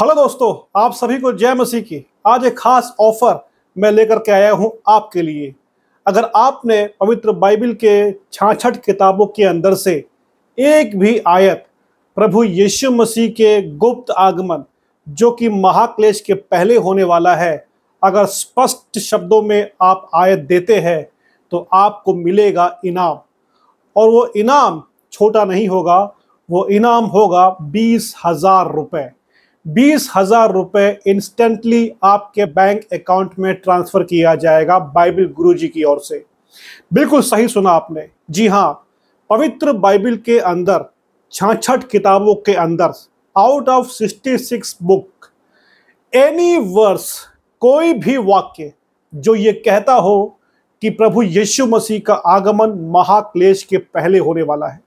hello दोस्तों आप सभी को जय मसीह की आज एक खास ऑफर मैं लेकर के आया हूं आपके लिए अगर आपने पवित्र बाइबल के छाछठ किताबों के अंदर से एक भी आयत प्रभु यीशु मसीह के गुप्त आगमन जो कि महाक्लेश के पहले होने वाला है अगर स्पष्ट शब्दों में आप आयत देते हैं तो आपको मिलेगा इनाम और वो इनाम छोटा नहीं होगा वो इनाम होगा बीस हजार रुपये बीस हजार रुपये इंस्टेंटली आपके बैंक अकाउंट में ट्रांसफर किया जाएगा बाइबल गुरुजी की ओर से बिल्कुल सही सुना आपने जी हाँ पवित्र बाइबिल के अंदर छाछठ किताबों के अंदर out of sixty six book any verse कोई भी वाक्य जो ये कहता हो कि प्रभु यीशु मसीह का आगमन महाक्लेश के पहले होने वाला है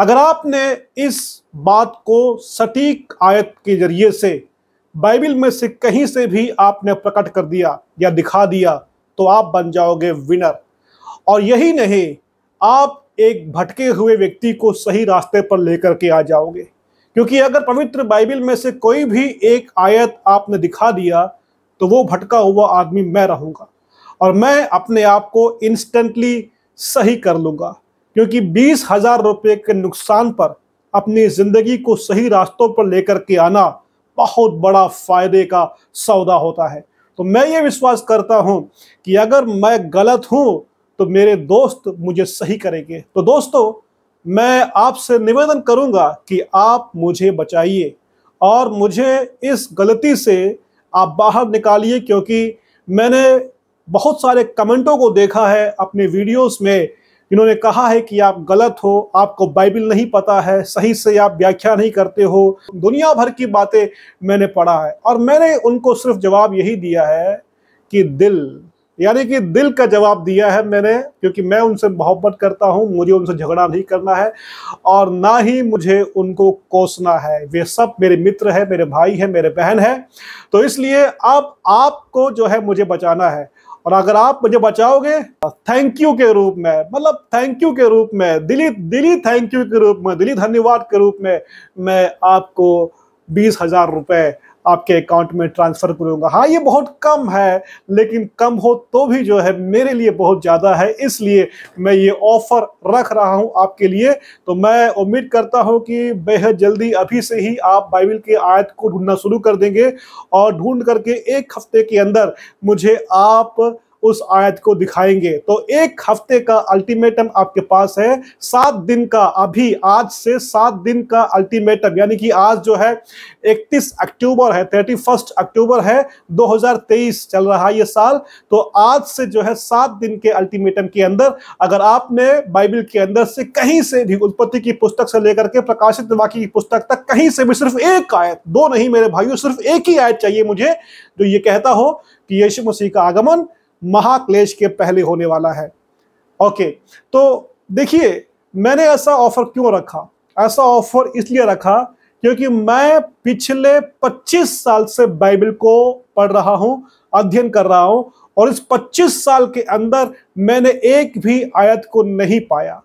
अगर आपने इस बात को सटीक आयत के जरिए से बाइबल में से कहीं से भी आपने प्रकट कर दिया या दिखा दिया तो आप बन जाओगे विनर और यही नहीं आप एक भटके हुए व्यक्ति को सही रास्ते पर लेकर के आ जाओगे क्योंकि अगर पवित्र बाइबल में से कोई भी एक आयत आपने दिखा दिया तो वो भटका हुआ आदमी मैं रहूँगा और मैं अपने आप को इंस्टेंटली सही कर लूँगा क्योंकि बीस हजार रुपये के नुकसान पर अपनी जिंदगी को सही रास्तों पर लेकर के आना बहुत बड़ा फायदे का सौदा होता है तो मैं ये विश्वास करता हूँ कि अगर मैं गलत हूँ तो मेरे दोस्त मुझे सही करेंगे तो दोस्तों मैं आपसे निवेदन करूँगा कि आप मुझे बचाइए और मुझे इस गलती से आप बाहर निकालिए क्योंकि मैंने बहुत सारे कमेंटों को देखा है अपने वीडियोस में इन्होंने कहा है कि आप गलत हो आपको बाइबिल नहीं पता है सही से आप व्याख्या नहीं करते हो दुनिया भर की बातें मैंने पढ़ा है और मैंने उनको सिर्फ जवाब यही दिया है कि दिल यानी कि दिल का जवाब दिया है मैंने क्योंकि मैं उनसे मोहब्बत करता हूं मुझे उनसे झगड़ा नहीं करना है और ना ही मुझे उनको कोसना है वे सब मेरे मित्र है मेरे भाई है मेरे बहन है तो इसलिए अब आप, आपको जो है मुझे बचाना है और अगर आप मुझे बचाओगे थैंक यू के रूप में मतलब थैंक यू के रूप में दिली दिली थैंक यू के रूप में दिली धन्यवाद के रूप में मैं आपको बीस हजार रुपये आपके अकाउंट में ट्रांसफ़र करूँगा हाँ ये बहुत कम है लेकिन कम हो तो भी जो है मेरे लिए बहुत ज़्यादा है इसलिए मैं ये ऑफ़र रख रहा हूँ आपके लिए तो मैं उम्मीद करता हूँ कि बेहद जल्दी अभी से ही आप बाइबल के आयत को ढूंढना शुरू कर देंगे और ढूंढ करके एक हफ्ते के अंदर मुझे आप उस आयत को दिखाएंगे तो एक हफ्ते का अल्टीमेटम आपके पास है सात दिन का अभी आज से सात दिन का अल्टीमेटम यानी कि आज जो है 31 अक्टूबर है 31 अक्टूबर है 2023 चल रहा है ये साल तो आज से जो है सात दिन के अल्टीमेटम के अंदर अगर आपने बाइबल के अंदर से कहीं से भी उत्पत्ति की पुस्तक से लेकर के प्रकाशित वाक्य की पुस्तक तक कहीं से भी सिर्फ एक आयत दो नहीं मेरे भाइयों सिर्फ एक ही आयत चाहिए मुझे जो ये कहता हो कि यीशु मसीह का आगमन महाक्लेश के पहले होने वाला है ओके तो देखिए मैंने ऐसा ऑफर क्यों रखा ऐसा ऑफर इसलिए रखा क्योंकि मैं पिछले 25 साल से बाइबल को पढ़ रहा हूं अध्ययन कर रहा हूं और इस 25 साल के अंदर मैंने एक भी आयत को नहीं पाया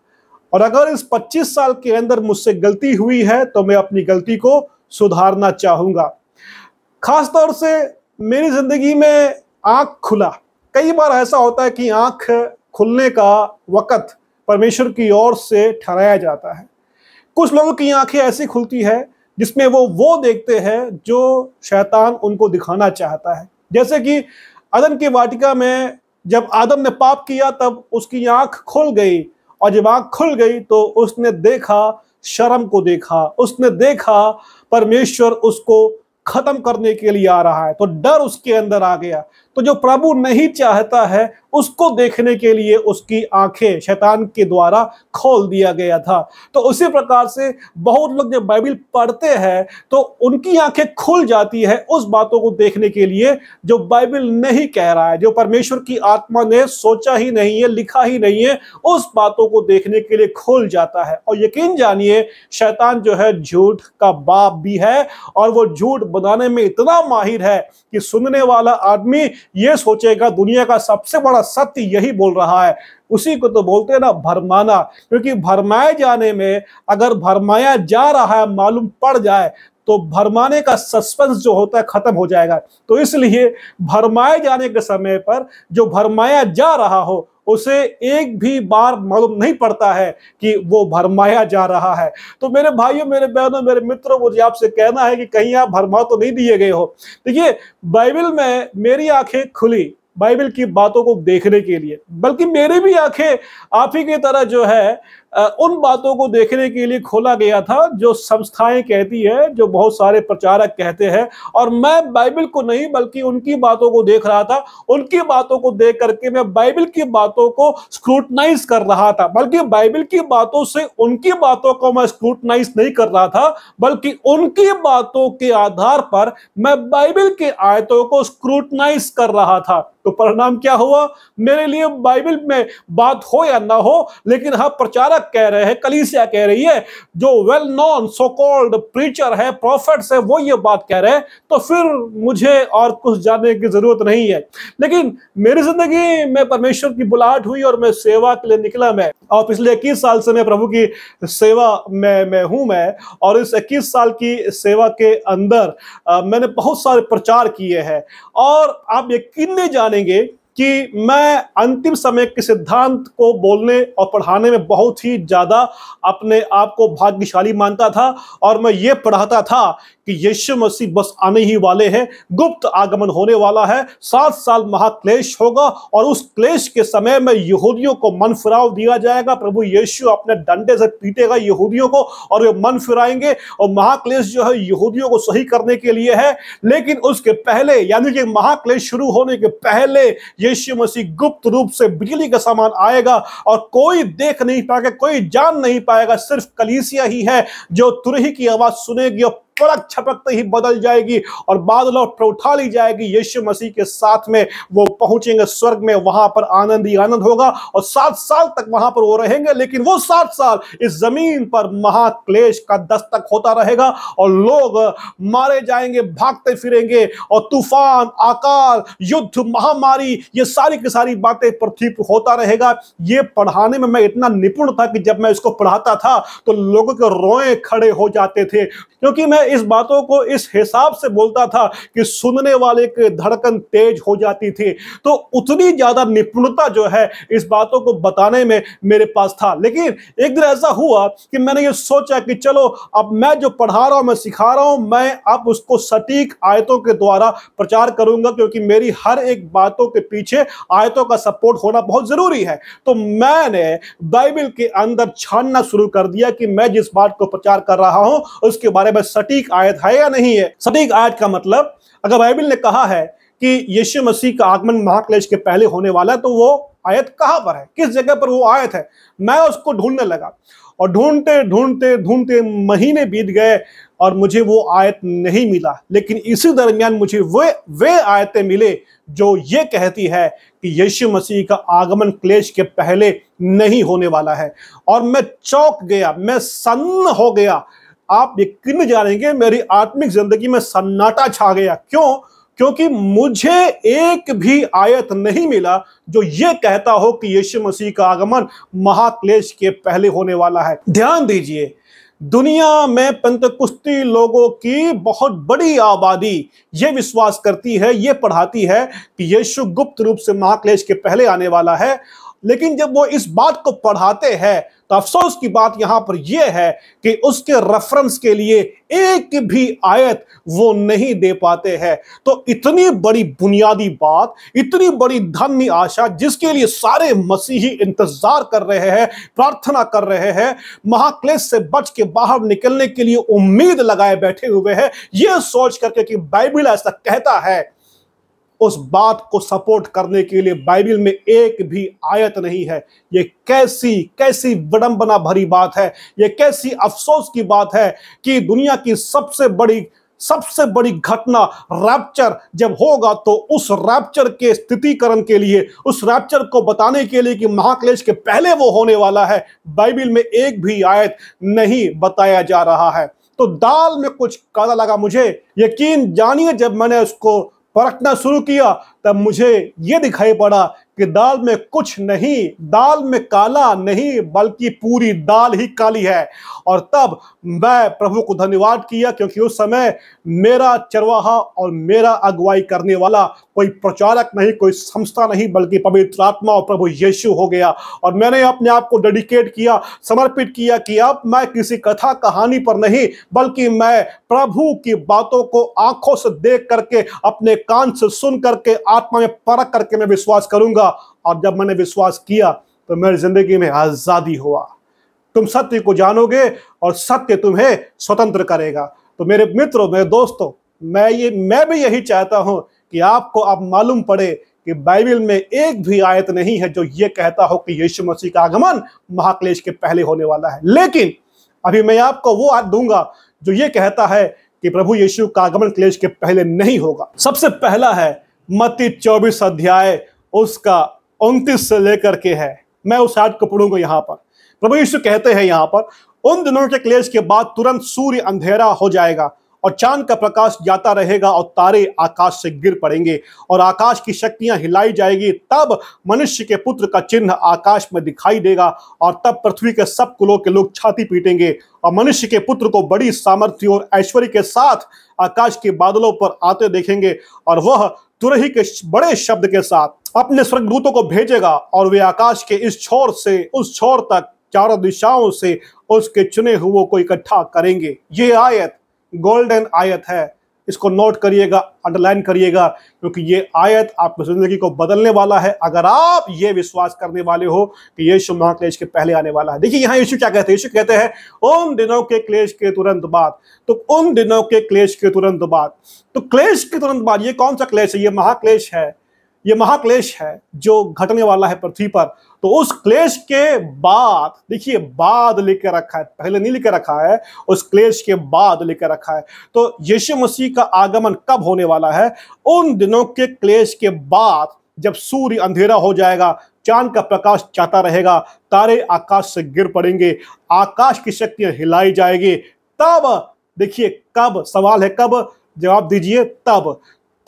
और अगर इस 25 साल के अंदर मुझसे गलती हुई है तो मैं अपनी गलती को सुधारना चाहूंगा खासतौर से मेरी जिंदगी में आंख खुला कई बार ऐसा होता है कि आंख खुलने का वक़्त परमेश्वर की ओर से ठहराया जाता है कुछ लोगों की आंखें ऐसी खुलती है जिसमें वो वो देखते हैं जो शैतान उनको दिखाना चाहता है जैसे कि अदन की वाटिका में जब आदम ने पाप किया तब उसकी आंख खुल गई और जब आंख खुल गई तो उसने देखा शर्म को देखा उसने देखा परमेश्वर उसको खत्म करने के लिए आ रहा है तो डर उसके अंदर आ गया तो जो प्रभु नहीं चाहता है उसको देखने के लिए उसकी आंखें शैतान के द्वारा खोल दिया गया था तो उसी प्रकार से बहुत लोग जब बाइबिल पढ़ते हैं तो उनकी आंखें खुल जाती है उस बातों को देखने के लिए जो बाइबिल नहीं कह रहा है जो परमेश्वर की आत्मा ने सोचा ही नहीं है लिखा ही नहीं है उस बातों को देखने के लिए खुल जाता है और यकीन जानिए शैतान जो है झूठ का बाप भी है और वो झूठ बनाने में इतना माहिर है कि सुनने वाला आदमी ये सोचेगा दुनिया का सबसे बड़ा सत्य यही बोल रहा है उसी को तो बोलते हैं ना भरमाना क्योंकि भरमाए जाने में अगर भरमाया जा रहा है मालूम पड़ जाए तो भरमाने का सस्पेंस जो होता है खत्म हो जाएगा तो इसलिए भरमाए जाने के समय पर जो भरमाया जा रहा हो उसे एक भी बार मालूम नहीं पड़ता है कि वो भरमाया जा रहा है तो मेरे भाइयों मेरे बहनों मेरे मित्रों मुझे आपसे कहना है कि कहीं आप भरमा तो नहीं दिए गए हो देखिए बाइबल में मेरी आंखें खुली बाइबल की बातों को देखने के लिए बल्कि मेरी भी आंखें आप ही की तरह जो है उन बातों को देखने के लिए खोला गया था जो संस्थाएं कहती है जो बहुत सारे प्रचारक कहते हैं और मैं बाइबल को नहीं बल्कि उनकी बातों को देख रहा था उनकी बातों को देख करके मैं बाइबल की बातों को स्क्रूटनाइज कर रहा था बल्कि बाइबल की बातों से उनकी बातों को मैं स्क्रूटनाइज नहीं कर रहा था बल्कि उनकी बातों के आधार पर मैं बाइबल की आयतों को स्क्रूटनाइज कर रहा था तो परिणाम क्या हुआ मेरे लिए बाइबल में बात हो या ना हो लेकिन हाँ प्रचारक कह रहे हैं कलीसिया कह रही है जो well known so called preacher है प्रॉफिट्स है वो ये बात कह रहे हैं तो फिर मुझे और कुछ जानने की जरूरत नहीं है लेकिन मेरी जिंदगी में परमेश्वर की बुलाहट हुई और मैं सेवा के लिए निकला मैं और पिछले इक्कीस साल से मैं प्रभु की सेवा में मैं हूं मैं और इस इक्कीस साल की सेवा के अंदर आ, मैंने बहुत सारे प्रचार किए हैं और आप यकीन नहीं जानेंगे कि मैं अंतिम समय के सिद्धांत को बोलने और पढ़ाने में बहुत ही ज़्यादा अपने आप को भाग्यशाली मानता था और मैं ये पढ़ाता था कि यीशु मसीह बस आने ही वाले हैं गुप्त आगमन होने वाला है सात साल महाक्लेश होगा और उस क्लेश के समय में यहूदियों को मन फिराव दिया जाएगा प्रभु यीशु अपने डंडे से पीटेगा यहूदियों को और वे मन फिराएंगे और महाक्लेश जो है यहूदियों को सही करने के लिए है लेकिन उसके पहले यानी कि महाक्लेश शुरू होने के पहले ये यीशु मसीह गुप्त रूप से बिजली का सामान आएगा और कोई देख नहीं पाएगा कोई जान नहीं पाएगा सिर्फ कलीसिया ही है जो तुरही की आवाज सुनेगी और पलक छपकते ही बदल जाएगी और बादल पर उठा ली जाएगी यीशु मसीह के साथ में वो पहुंचेंगे स्वर्ग में वहां पर आनंद ही आनंद होगा और सात साल तक वहां पर वो रहेंगे लेकिन वो सात साल इस जमीन पर महाक्लेश का दस्तक होता रहेगा और लोग मारे जाएंगे भागते फिरेंगे और तूफान आकाल युद्ध महामारी ये सारी की सारी बातें पृथ्वी पर होता रहेगा ये पढ़ाने में मैं इतना निपुण था कि जब मैं इसको पढ़ाता था तो लोगों के रोए खड़े हो जाते थे क्योंकि मैं इस बातों को इस हिसाब से बोलता था कि सुनने वाले की धड़कन तेज हो जाती थी तो उतनी ज्यादा निपुणता जो है इस बातों को बताने में मेरे पास था लेकिन एक दिन ऐसा हुआ कि मैंने ये सोचा कि चलो अब मैं जो पढ़ा रहा हूं मैं सिखा रहा हूं मैं अब उसको सटीक आयतों के द्वारा प्रचार करूंगा क्योंकि मेरी हर एक बातों के पीछे आयतों का सपोर्ट होना बहुत जरूरी है तो मैंने बाइबल के अंदर छानना शुरू कर दिया कि मैं जिस बात को प्रचार कर रहा हूं उसके बारे में सटीक सटीक आयत है या नहीं है सटीक आयत का मतलब अगर बाइबल ने कहा है कि यीशु मसीह का आगमन महाक्लेश के पहले होने वाला है तो वो आयत कहाँ पर है किस जगह पर वो आयत है मैं उसको ढूंढने लगा और ढूंढते ढूंढते ढूंढते महीने बीत गए और मुझे वो आयत नहीं मिला लेकिन इसी दरमियान मुझे वे वे आयतें मिले जो ये कहती है कि यीशु मसीह का आगमन क्लेश के पहले नहीं होने वाला है और मैं चौक गया मैं सन्न हो गया आप यकीन में जानेंगे मेरी आत्मिक जिंदगी में सन्नाटा छा गया क्यों क्योंकि मुझे एक भी आयत नहीं मिला जो ये कहता हो कि यीशु मसीह का आगमन महाक्लेश के पहले होने वाला है ध्यान दीजिए दुनिया में कुश्ती लोगों की बहुत बड़ी आबादी ये विश्वास करती है ये पढ़ाती है कि यीशु गुप्त रूप से महाक्लेश के पहले आने वाला है लेकिन जब वो इस बात को पढ़ाते हैं तो अफसोस की बात यहां पर यह है कि उसके रेफरेंस के लिए एक भी आयत वो नहीं दे पाते हैं तो इतनी बड़ी बुनियादी बात इतनी बड़ी धन्य आशा जिसके लिए सारे मसीही इंतजार कर रहे हैं प्रार्थना कर रहे हैं महाक्लेश से बच के बाहर निकलने के लिए उम्मीद लगाए बैठे हुए हैं यह सोच करके कि बाइबिल ऐसा कहता है उस बात को सपोर्ट करने के लिए बाइबिल में एक भी आयत नहीं है ये कैसी कैसी विडंबना भरी बात है ये कैसी अफसोस की बात है कि दुनिया की सबसे बड़ी सबसे बड़ी घटना रैप्चर जब होगा तो उस रैप्चर के स्थितिकरण के लिए उस रैप्चर को बताने के लिए कि महाक्लेश के पहले वो होने वाला है बाइबिल में एक भी आयत नहीं बताया जा रहा है तो दाल में कुछ काला लगा मुझे यकीन जानिए जब मैंने उसको परखना शुरू किया तब मुझे ये दिखाई पड़ा कि दाल में कुछ नहीं दाल में काला नहीं बल्कि पूरी दाल ही काली है और तब मैं प्रभु को धन्यवाद किया क्योंकि उस समय मेरा चरवाहा और मेरा अगुवाई करने वाला कोई प्रचारक नहीं कोई संस्था नहीं बल्कि पवित्र आत्मा और प्रभु यीशु हो गया और मैंने अपने आप को डेडिकेट किया समर्पित किया कि अब मैं किसी कथा कहानी पर नहीं बल्कि मैं प्रभु की बातों को आंखों से देख करके अपने कान से सुन करके आत्मा में परख करके मैं विश्वास करूंगा और जब मैंने विश्वास किया तो मेरी जिंदगी में आजादी हुआ तुम सत्य को जानोगे और सत्य तुम्हें स्वतंत्र करेगा तो मेरे मित्रों मेरे दोस्तों मैं ये मैं भी यही चाहता हूं कि आपको आप मालूम पड़े कि बाइबल में एक भी आयत नहीं है जो ये कहता हो कि यीशु मसीह का आगमन महाक्लेश के पहले होने वाला है लेकिन अभी मैं आपको वो आयत दूंगा जो ये कहता है कि प्रभु यीशु का आगमन क्लेश के पहले नहीं होगा सबसे पहला है मती चौबीस अध्याय उसका उनतीस से लेकर के है मैं उस आठ को पढ़ूंगा यहाँ पर प्रभु यीशु कहते हैं यहाँ पर उन दिनों के क्लेश के बाद तुरंत सूर्य अंधेरा हो जाएगा और चांद का प्रकाश जाता रहेगा और तारे आकाश से गिर पड़ेंगे और आकाश की शक्तियां हिलाई जाएगी तब मनुष्य के पुत्र का चिन्ह आकाश में दिखाई देगा और तब पृथ्वी के सब कुलों के लोग छाती पीटेंगे और मनुष्य के पुत्र को बड़ी सामर्थ्य और ऐश्वर्य के साथ आकाश के बादलों पर आते देखेंगे और वह तुरही के बड़े शब्द के साथ अपने स्वर्गदूतों को भेजेगा और वे आकाश के इस छोर से उस छोर तक चारों दिशाओं से उसके चुने हुए को इकट्ठा करेंगे ये आयत गोल्डन आयत है इसको नोट करिएगा अंडरलाइन करिएगा क्योंकि ये आयत आपकी जिंदगी को बदलने वाला है अगर आप ये विश्वास करने वाले हो कि यीशु महाक्लेश के पहले आने वाला है देखिए यहाँ यीशु क्या कहते हैं यीशु कहते हैं उन दिनों के क्लेश के तुरंत बाद तो उन दिनों के क्लेश के तुरंत बाद तो क्लेश के तुरंत बाद ये कौन सा क्लेश है ये महाक्लेश है ये महाक्लेश है जो घटने वाला है पृथ्वी पर तो उस क्लेश के बाद देखिए बाद लेकर रखा है पहले नहीं लेकर रखा है उस क्लेश के बाद कर रखा है तो यीशु मसीह का आगमन कब होने वाला है उन दिनों के क्लेश के बाद जब सूर्य अंधेरा हो जाएगा चांद का प्रकाश चाहता रहेगा तारे आकाश से गिर पड़ेंगे आकाश की शक्तियां हिलाई जाएगी तब देखिए कब सवाल है कब जवाब दीजिए तब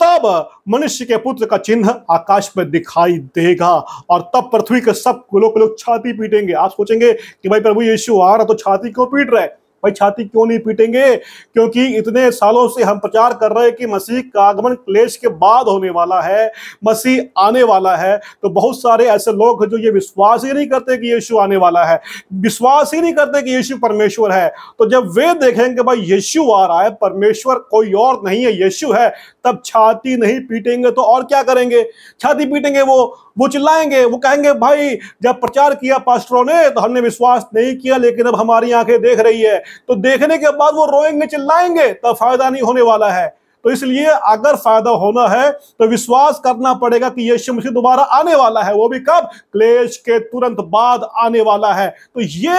तब मनुष्य के पुत्र का चिन्ह आकाश में दिखाई देगा और तब पृथ्वी के सब के लोग छाती पीटेंगे आप सोचेंगे कि भाई प्रभु यीशु आ रहा तो छाती क्यों पीट रहे भाई छाती क्यों नहीं पीटेंगे क्योंकि इतने सालों से हम प्रचार कर रहे हैं कि मसीह का आगमन क्लेश के बाद होने वाला है मसीह आने वाला है तो बहुत सारे ऐसे लोग जो ये विश्वास ही नहीं करते कि यीशु आने वाला है विश्वास ही नहीं करते कि यीशु परमेश्वर है तो जब वे देखेंगे भाई यीशु आ रहा है परमेश्वर कोई और नहीं है यीशु है तब छाती नहीं पीटेंगे तो और क्या करेंगे छाती पीटेंगे वो वो चिल्लाएंगे वो कहेंगे भाई जब प्रचार किया पास्टरों ने तो हमने विश्वास नहीं किया लेकिन अब हमारी आंखें देख रही है तो देखने के बाद वो रोएंगे चिल्लाएंगे तब फायदा नहीं होने वाला है तो इसलिए अगर फायदा होना है तो विश्वास करना पड़ेगा कि यीशु मसीह दोबारा आने वाला है वो भी कब क्लेश के तुरंत बाद आने वाला है तो ये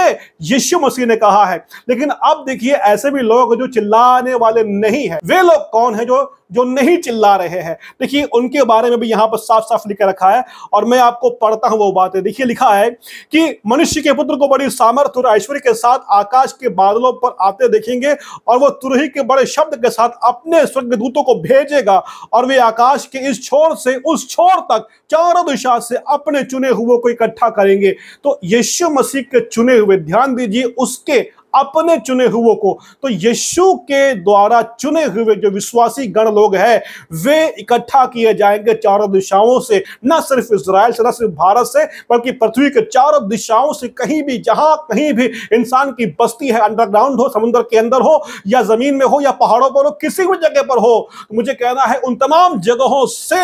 यीशु मसीह ने कहा है लेकिन अब देखिए ऐसे भी लोग जो चिल्लाने वाले नहीं है वे लोग कौन है जो जो नहीं चिल्ला रहे हैं देखिए उनके बारे में भी यहां पर साफ साफ लिख रखा है और मैं आपको पढ़ता हूं वो बातें देखिए लिखा है कि मनुष्य के पुत्र को बड़ी सामर्थ्य और ऐश्वर्य के साथ आकाश के बादलों पर आते देखेंगे और वो तुरही के बड़े शब्द के साथ अपने स्वर्ग दूतों को भेजेगा और वे आकाश के इस छोर से उस छोर तक चारों दिशा से अपने चुने हुए को इकट्ठा करेंगे तो यीशु मसीह के चुने हुए ध्यान दीजिए उसके अपने चुने हुए को तो यीशु के द्वारा चुने हुए जो विश्वासी गण लोग हैं वे इकट्ठा किए जाएंगे चारों दिशाओं से न सिर्फ इसराइल से न सिर्फ भारत से बल्कि पृथ्वी के चारों दिशाओं से कहीं भी जहां कहीं भी इंसान की बस्ती है अंडरग्राउंड हो समुद्र के अंदर हो या जमीन में हो या पहाड़ों पर हो किसी भी जगह पर हो तो मुझे कहना है उन तमाम जगहों से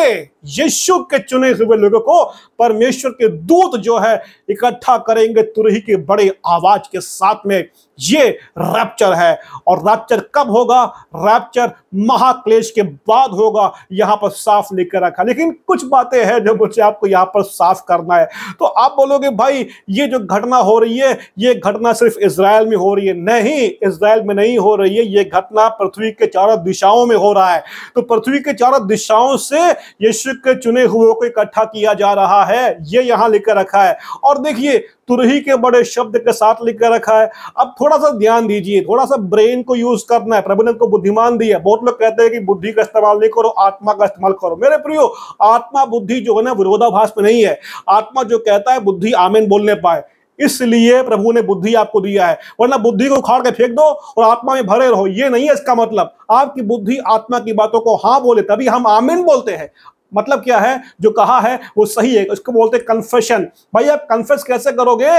यीशु के चुने हुए लोगों को परमेश्वर के दूत जो है इकट्ठा करेंगे तुरही के बड़े आवाज के साथ में ये रैप्चर है और रैप्चर कब होगा रैप्चर महाक्लेश के बाद होगा यहां पर साफ लेकर रखा लेकिन कुछ बातें हैं जो मुझे आपको यहां पर साफ करना है तो आप बोलोगे भाई ये जो घटना हो रही है ये घटना सिर्फ इसराइल में हो रही है नहीं इसराइल में नहीं हो रही है ये घटना पृथ्वी के चारों दिशाओं में हो रहा है तो पृथ्वी के चारों दिशाओं से यशु के चुने हुए को इकट्ठा किया जा रहा है ये यहां लेकर रखा है और देखिए तुरही के बड़े शब्द के साथ लिख कर रखा है अब थोड़ा सा ध्यान दीजिए थोड़ा सा ब्रेन को यूज करना है प्रभु ने उनको बुद्धिमान दिया बहुत लोग कहते हैं कि बुद्धि का इस्तेमाल नहीं करो आत्मा का इस्तेमाल करो मेरे प्रियो आत्मा बुद्धि जो है ना विरोधाभास में नहीं है आत्मा जो कहता है बुद्धि आमेन बोलने पाए इसलिए प्रभु ने बुद्धि आपको दिया है वरना बुद्धि को उखाड़ के फेंक दो और आत्मा में भरे रहो ये नहीं है इसका मतलब आपकी बुद्धि आत्मा की बातों को हाँ बोले तभी हम आमिन बोलते हैं मतलब क्या है जो कहा है वो सही है उसको बोलते हैं कन्फेशन भाई आप कन्फेस कैसे करोगे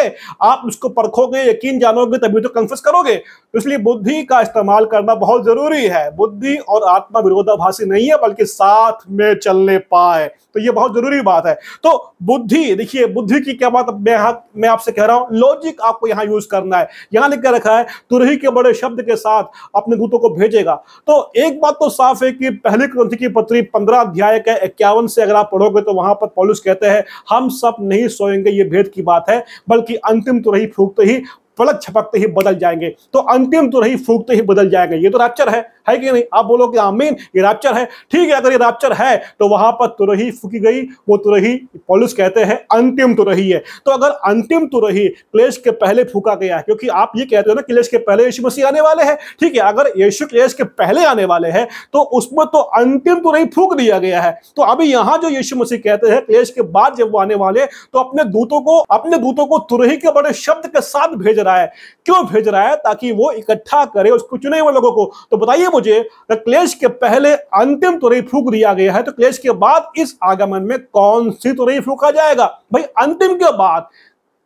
आप उसको परखोगे यकीन जानोगे तभी तो कन्फेस करोगे तो इसलिए बुद्धि का इस्तेमाल करना बहुत जरूरी है बुद्धि और आत्मा विरोधाभासी नहीं है बल्कि साथ में चलने पाए तो ये बहुत जरूरी बात है तो बुद्धि देखिए बुद्धि की क्या बात मैं हाँ, मैं आपसे कह रहा हूं लॉजिक आपको यहां यूज करना है यहां लिख कर रखा है तुरही के बड़े शब्द के साथ अपने दूतों को भेजेगा तो एक बात तो साफ है कि पहली ग्रंथि की पत्री पंद्रह अध्याय का इक्यावन से अगर आप पढ़ोगे तो वहां पर पॉलिस कहते हैं हम सब नहीं सोएंगे ये भेद की बात है बल्कि अंतिम तो रही फूकते ही पलक छपकते ही बदल जाएंगे तो अंतिम तो रही फूकते ही बदल जाएंगे ये तो रैप्चर है है कि नहीं आप बोलो कि आमीन ये रैप्चर है ठीक है अगर ये रैप्चर है तो वहां पर तुरही फूकी गई वो तुरही पॉलिस कहते हैं अंतिम तुरही है तो अगर अंतिम तुरही क्लेश के पहले फूका गया है क्योंकि आप ये कहते हो ना क्लेश के पहले यशु मसीह आने वाले हैं ठीक है अगर यशु क्लेश के पहले आने वाले हैं तो उसमें तो अंतिम तुरही फूक दिया गया है तो अभी यहाँ जो यशु मसीह कहते हैं क्लेश के बाद जब वो आने वाले तो अपने दूतों को अपने दूतों को तुरही के बड़े शब्द के साथ भेज रहा है क्यों भेज रहा है ताकि वो इकट्ठा करे उसको चुने हुए लोगों को तो बताइए खोजे तो क्लेश के पहले अंतिम तुरई फूक दिया गया है तो क्लेश के बाद इस आगमन में कौन सी तुरई फूका जाएगा भाई अंतिम के बाद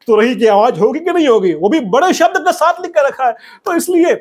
तुरही की आवाज होगी कि नहीं होगी वो भी बड़े शब्द के साथ लिख कर रखा है तो इसलिए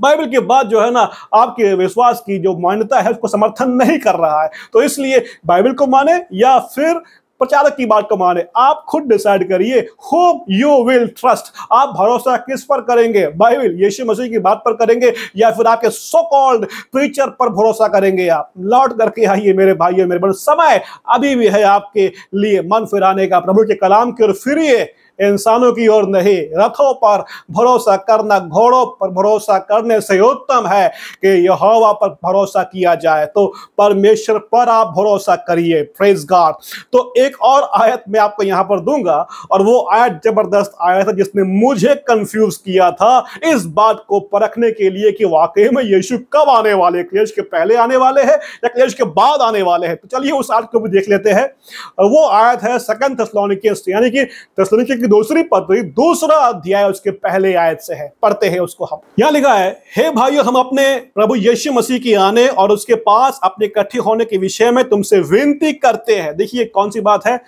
बाइबल के बाद जो है ना आपके विश्वास की जो मान्यता है उसको समर्थन नहीं कर रहा है तो इसलिए बाइबल को माने या फिर प्रचारक की बात को माने आप खुद डिसाइड करिए होप यू विल ट्रस्ट आप भरोसा किस पर करेंगे बाइबिल यीशु मसीह की बात पर करेंगे या फिर आपके सो कॉल्ड प्रीचर पर भरोसा करेंगे आप लौट करके आइए मेरे भाई मेरे बहन समय अभी भी है आपके लिए मन फिराने का प्रभु के कलाम की ओर फिरिए इंसानों की ओर नहीं रथों पर भरोसा करना घोड़ों पर भरोसा करने से उत्तम है कि यह पर भरोसा किया जाए तो परमेश्वर पर आप भरोसा करिए फ्रेज गॉड तो एक और आयत मैं आपको यहाँ पर दूंगा और वो आयत जबरदस्त आयत है जिसने मुझे कंफ्यूज किया था इस बात को परखने के लिए कि वाकई में यीशु कब आने वाले क्लेश के पहले आने वाले हैं या क्लेश के बाद आने वाले हैं तो चलिए उस आयत को भी देख लेते हैं वो आयत है सेकंड तस्लोनिकियंस यानी कि की दूसरी पत्री दूसरा अध्याय उसके पहले आयत से है पढ़ते हैं उसको हम यहाँ लिखा है हे भाइयों हम अपने प्रभु यीशु मसीह की आने और उसके पास अपने इकट्ठे होने के विषय में तुमसे विनती करते हैं देखिए कौन सी बात है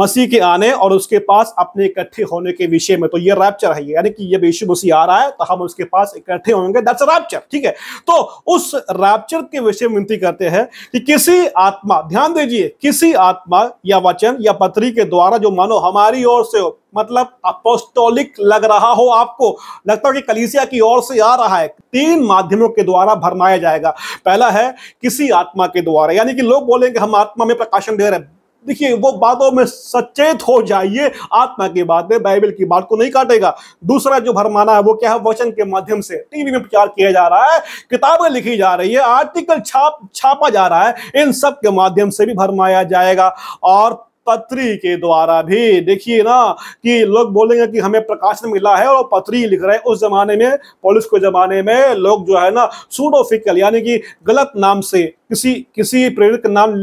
मसीह के आने और उसके पास अपने इकट्ठे होने के विषय में तो ये रैप्चर है यानी कि जब यीशु मसीह आ रहा है तो हम उसके पास इकट्ठे होंगे दैट्स रैप्चर ठीक है तो उस रैप्चर के विषय में विनती करते हैं कि किसी आत्मा ध्यान दीजिए किसी आत्मा या वचन या पत्री के द्वारा जो मानो हमारी ओर से हो मतलब अपोस्टोलिक लग रहा हो आपको लगता हो कि कलीसिया की ओर से आ रहा है तीन माध्यमों के द्वारा भरमाया जाएगा पहला है किसी आत्मा के द्वारा यानी कि लोग बोलेंगे हम आत्मा में प्रकाशन दे रहे हैं देखिए वो बातों में सचेत हो जाइए आत्मा की बात में बाइबल की बात को नहीं काटेगा दूसरा जो भरमाना है वो क्या है वचन के माध्यम से टीवी में प्रचार किया जा रहा है किताबें लिखी जा रही है आर्टिकल छाप छापा जा रहा है इन सब के माध्यम से भी भरमाया जाएगा और पत्री के द्वारा भी देखिए ना कि लोग बोलेंगे कि हमें प्रकाशन मिला है और पत्री लिख रहे हैं उस जमाने में पुलिस के जमाने में लोग जो है ना सूडोफिकल यानी कि गलत नाम से किसी किसी प्रेरित नाम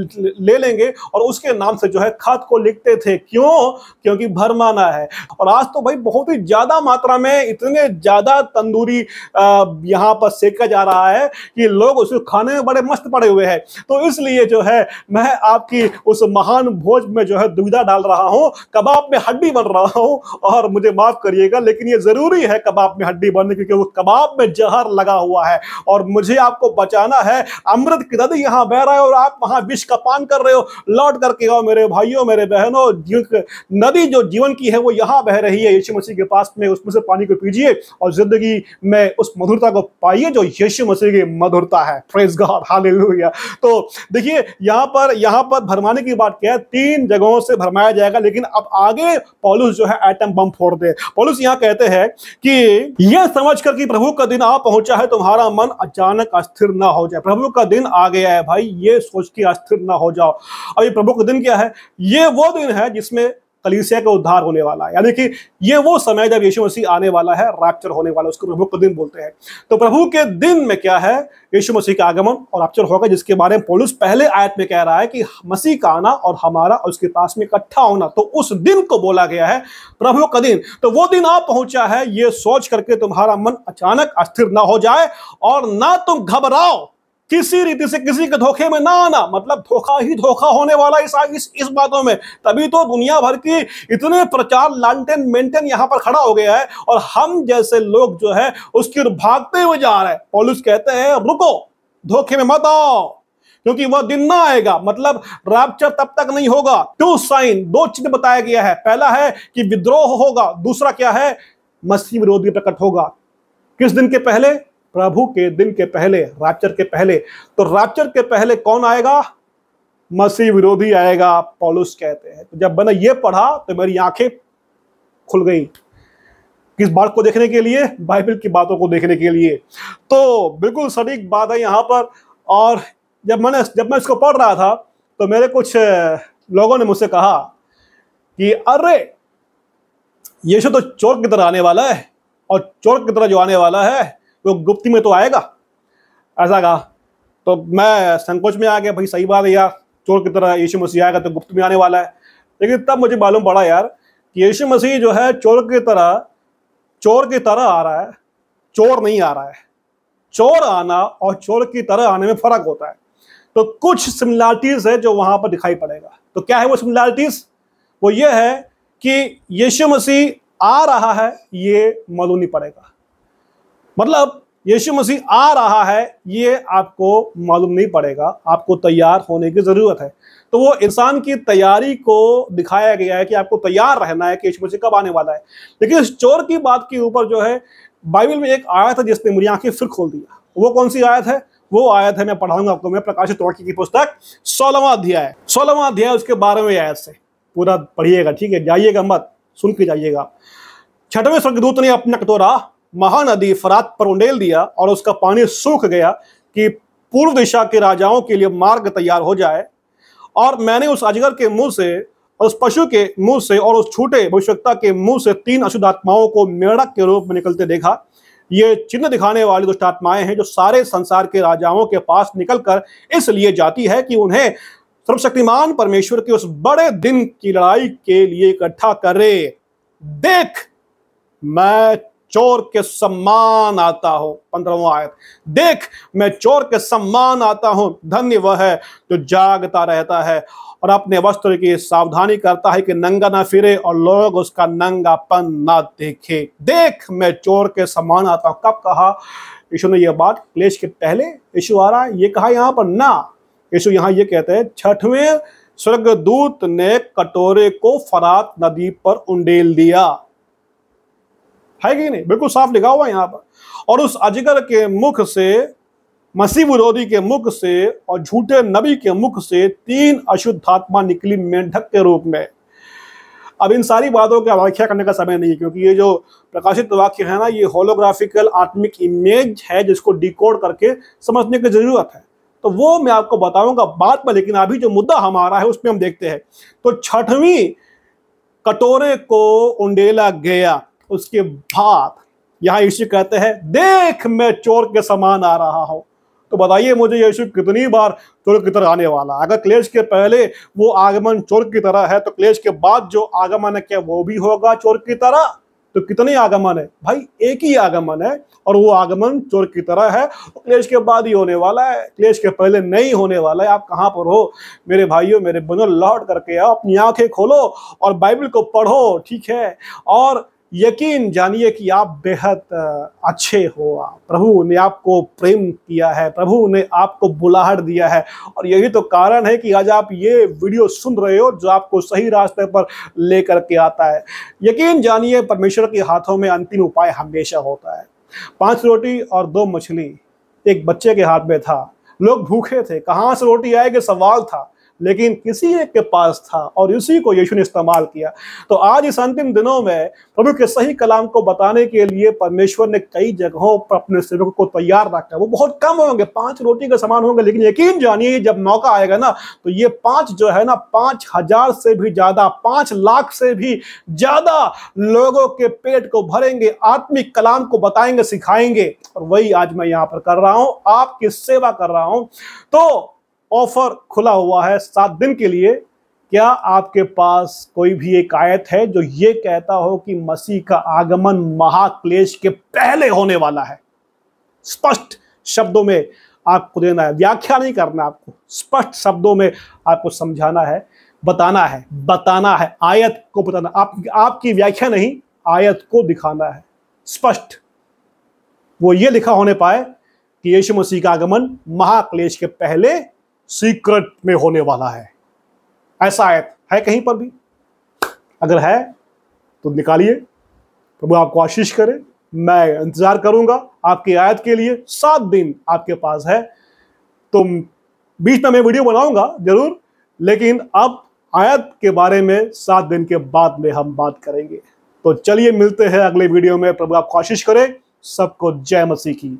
ले लेंगे और उसके नाम से जो है खत को लिखते थे क्यों क्योंकि भरमाना है और आज तो भाई बहुत ही ज्यादा मात्रा में इतने ज्यादा तंदूरी यहाँ पर सेका जा रहा है कि लोग उसको खाने में बड़े मस्त पड़े हुए हैं तो इसलिए जो है मैं आपकी उस महान भोज में जो जो है दुविधा डाल रहा हूं कबाब में हड्डी बन रहा हूं और मुझे माफ करिएगा लेकिन ये जरूरी है कबाब में हड्डी बनने क्योंकि वो कबाब में जहर लगा हुआ है और मुझे आपको बचाना है अमृत की नदी यहाँ बह रहा है और आप वहां विष का पान कर रहे हो लौट करके आओ मेरे भाइयों मेरे बहनों नदी जो जीवन की है वो यहाँ बह रही है यीशु मसीह के पास में उसमें से पानी को पीजिए और जिंदगी में उस मधुरता को पाइए जो यीशु मसीह की मधुरता है प्रेज गॉड हालेलुया तो देखिए यहाँ पर यहाँ पर भरमाने की बात क्या है तीन जगह जगहों से भरमाया जाएगा लेकिन अब आगे पॉलुस जो है एटम बम फोड़ दे पॉलुस यहाँ कहते हैं कि यह समझ कर कि प्रभु का दिन आ पहुंचा है तुम्हारा मन अचानक अस्थिर ना हो जाए प्रभु का दिन आ गया है भाई ये सोच के अस्थिर ना हो जाओ अब ये प्रभु का दिन क्या है ये वो दिन है जिसमें कलीसिया का उद्धार होने वाला है यानी कि ये वो समय जब यीशु मसीह आने वाला है रैप्चर होने वाला है उसको प्रभु का दिन बोलते हैं तो प्रभु के दिन में क्या है यीशु मसीह का आगमन और रैप्चर होगा जिसके बारे में पोलूस पहले आयत में कह रहा है कि मसीह का आना और हमारा और उसके पास में इकट्ठा होना तो उस दिन को बोला गया है प्रभु का दिन तो वो दिन आ पहुंचा है ये सोच करके तुम्हारा मन अचानक अस्थिर ना हो जाए और ना तुम घबराओ किसी रीति से किसी के धोखे में ना आना मतलब धोखा ही धोखा होने वाला इस इस, इस बातों में तभी तो दुनिया भर की इतने प्रचार लालटेन मेंटेन यहां पर खड़ा हो गया है और हम जैसे लोग जो है उसकी भागते हुए जा रहे हैं पॉलिस कहते हैं रुको धोखे में मत आओ क्योंकि वह दिन ना आएगा मतलब रैप्चर तब तक नहीं होगा टू साइन दो चीज बताया गया है पहला है कि विद्रोह होगा दूसरा क्या है मसीह विरोधी प्रकट होगा किस दिन के पहले प्रभु के दिन के पहले राप्चर के पहले तो राप्चर के पहले कौन आएगा मसीह विरोधी आएगा पॉलुस कहते हैं तो जब मैंने ये पढ़ा तो मेरी आंखें खुल गई किस बात को देखने के लिए बाइबल की बातों को देखने के लिए तो बिल्कुल सटीक बात है यहाँ पर और जब मैंने जब मैं इसको पढ़ रहा था तो मेरे कुछ लोगों ने मुझसे कहा कि अरे यीशु तो चोर की तरह आने वाला है और चोर की तरह जो आने वाला है वो गुप्ती में तो आएगा ऐसा कहा तो मैं संकोच में आ गया भाई सही बात है यार चोर की तरह यीशु मसीह आएगा तो गुप्त में आने वाला है लेकिन तब मुझे मालूम पड़ा यार कि यीशु मसीह जो है चोर की तरह चोर की तरह आ रहा है चोर नहीं आ रहा है चोर आना और चोर की तरह आने में फर्क होता है तो कुछ सिमिलैरिटीज है जो वहां पर दिखाई पड़ेगा तो क्या है वो सिमिलैरिटीज वो ये है कि यीशु मसीह आ रहा है ये मालूम नहीं पड़ेगा मतलब यीशु मसीह आ रहा है ये आपको मालूम नहीं पड़ेगा आपको तैयार होने की ज़रूरत है तो वो इंसान की तैयारी को दिखाया गया है कि आपको तैयार रहना है कि यीशु मसीह कब आने वाला है लेकिन इस चोर की बात के ऊपर जो है बाइबल में एक आयत है जिसने मेरी आंखें फिर खोल दिया वो कौन सी आयत है वो आयत है मैं पढ़ाऊंगा आपको मैं प्रकाशित वाक्य की पुस्तक सोलहवा अध्याय सोलहवा अध्याय उसके बारहवें आयत से पूरा पढ़िएगा ठीक है जाइएगा मत सुन के जाइएगा छठवें स्वर्गदूत ने अपना कटोरा महानदी फरात पर उंडेल दिया और उसका पानी सूख गया कि पूर्व दिशा के राजाओं के लिए मार्ग तैयार हो जाए और मैंने उस अजगर के मुंह से और उस पशु के मुंह से और उस छूटे भविष्यता के मुंह से तीन अशुद्ध आत्माओं को मेढक के रूप में निकलते देखा ये चिन्ह दिखाने वाली दुष्ट आत्माएं हैं जो सारे संसार के राजाओं के पास निकलकर इसलिए जाती है कि उन्हें सर्वशक्तिमान परमेश्वर के उस बड़े दिन की लड़ाई के लिए इकट्ठा करे देख मैं चोर के सम्मान आता हो पंद्रहवा आयत देख मैं चोर के सम्मान आता हूं धन्य वह है जो जागता रहता है और अपने वस्त्र की सावधानी करता है कि नंगा ना फिरे और लोग उसका नंगापन ना देखे देख मैं चोर के सम्मान आता हूं कब कहा यीशु ने यह बात क्लेश के पहले यीशु आ रहा है ये कहा यहां पर ना यीशु यहां ये कहते हैं छठवें स्वर्गदूत ने कटोरे को फरात नदी पर उंडेल दिया है कि नहीं बिल्कुल साफ लिखा हुआ है यहाँ पर और उस अजगर के मुख से मसीह विरोधी के मुख से और झूठे नबी के मुख से तीन अशुद्ध आत्मा निकली मेंढक के रूप में अब इन सारी बातों की व्याख्या करने का समय नहीं है क्योंकि ये जो प्रकाशित वाक्य है ना ये होलोग्राफिकल आत्मिक इमेज है जिसको डिकोड करके समझने की जरूरत है तो वो मैं आपको बताऊंगा बाद में लेकिन अभी जो मुद्दा हमारा है उसमें हम देखते हैं तो छठवीं कटोरे को उंडेला गया उसके बाद यहाँ यीशु कहते हैं देख मैं चोर के समान आ रहा हूं तो बताइए मुझे यीशु कितनी बार चोर की तरह आने वाला अगर क्लेश के पहले वो आगमन चोर की तरह है तो क्लेश के बाद जो आगमन है क्या वो भी होगा चोर की तरह तो कितने आगमन है भाई एक ही आगमन है और वो आगमन चोर की तरह है क्लेश के बाद ही होने वाला है क्लेश के पहले नहीं होने वाला है आप कहाँ पर हो मेरे भाइयों मेरे बहनों लौट करके आओ अपनी आंखें खोलो और बाइबल को पढ़ो ठीक है और यकीन जानिए कि आप बेहद अच्छे हो प्रभु ने आपको प्रेम किया है प्रभु ने आपको बुलाहट दिया है और यही तो कारण है कि आज आप ये वीडियो सुन रहे हो जो आपको सही रास्ते पर लेकर के आता है यकीन जानिए परमेश्वर के हाथों में अंतिम उपाय हमेशा होता है पांच रोटी और दो मछली एक बच्चे के हाथ में था लोग भूखे थे कहाँ से रोटी आएगी सवाल था लेकिन किसी एक के पास था और उसी को यीशु ने इस्तेमाल किया तो आज इस अंतिम दिनों में प्रभु के सही कलाम को बताने के लिए परमेश्वर ने कई जगहों पर अपने सेवकों को तैयार रखा वो बहुत कम होंगे पांच रोटी के समान होंगे लेकिन यकीन जानिए जब मौका आएगा ना तो ये पांच जो है ना पांच हजार से भी ज्यादा पांच लाख से भी ज्यादा लोगों के पेट को भरेंगे आत्मिक कलाम को बताएंगे सिखाएंगे और वही आज मैं यहाँ पर कर रहा हूं आपकी सेवा कर रहा हूं तो ऑफर खुला हुआ है सात दिन के लिए क्या आपके पास कोई भी एक आयत है जो ये कहता हो कि मसीह का आगमन महाक्लेश के पहले होने वाला है स्पष्ट शब्दों में आपको देना है व्याख्या नहीं करना आपको स्पष्ट शब्दों में आपको समझाना है बताना है बताना है आयत को बताना आप आपकी व्याख्या नहीं आयत को दिखाना है स्पष्ट वो ये लिखा होने पाए कि यीशु मसीह का आगमन महाक्लेश के पहले सीक्रेट में होने वाला है ऐसा आयत है कहीं पर भी अगर है तो निकालिए प्रभु आपको आशीष करे मैं इंतजार करूंगा आपकी आयत के लिए सात दिन आपके पास है तो बीच में मैं वीडियो बनाऊंगा जरूर लेकिन अब आयत के बारे में सात दिन के बाद में हम बात करेंगे तो चलिए मिलते हैं अगले वीडियो में प्रभु आप कोशिश करें सबको जय मसीह की